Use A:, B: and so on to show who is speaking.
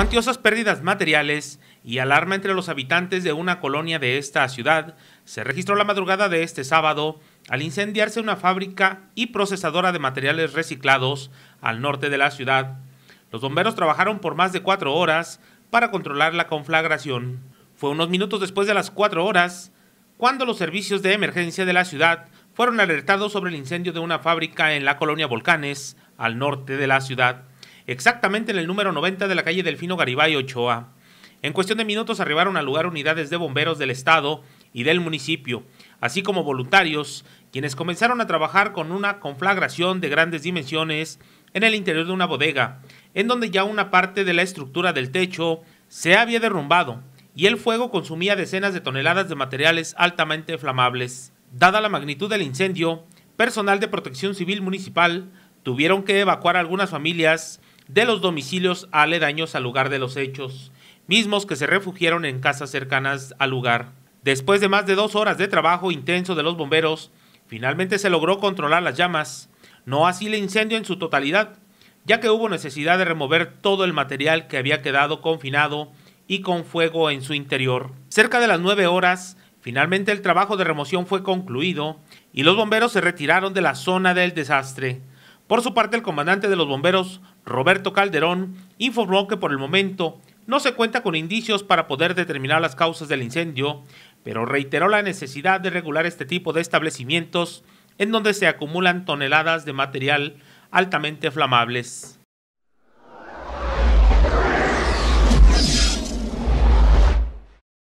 A: Cuantiosas pérdidas materiales y alarma entre los habitantes de una colonia de esta ciudad se registró la madrugada de este sábado al incendiarse una fábrica y procesadora de materiales reciclados al norte de la ciudad. Los bomberos trabajaron por más de cuatro horas para controlar la conflagración. Fue unos minutos después de las cuatro horas cuando los servicios de emergencia de la ciudad fueron alertados sobre el incendio de una fábrica en la colonia Volcanes, al norte de la ciudad exactamente en el número 90 de la calle Delfino Garibay Ochoa. En cuestión de minutos arribaron al lugar unidades de bomberos del estado y del municipio, así como voluntarios, quienes comenzaron a trabajar con una conflagración de grandes dimensiones en el interior de una bodega, en donde ya una parte de la estructura del techo se había derrumbado y el fuego consumía decenas de toneladas de materiales altamente inflamables Dada la magnitud del incendio, personal de protección civil municipal tuvieron que evacuar algunas familias de los domicilios aledaños al lugar de los hechos, mismos que se refugiaron en casas cercanas al lugar. Después de más de dos horas de trabajo intenso de los bomberos, finalmente se logró controlar las llamas, no así el incendio en su totalidad, ya que hubo necesidad de remover todo el material que había quedado confinado y con fuego en su interior. Cerca de las nueve horas, finalmente el trabajo de remoción fue concluido y los bomberos se retiraron de la zona del desastre. Por su parte, el comandante de los bomberos, Roberto Calderón, informó que por el momento no se cuenta con indicios para poder determinar las causas del incendio, pero reiteró la necesidad de regular este tipo de establecimientos en donde se acumulan toneladas de material altamente flamables.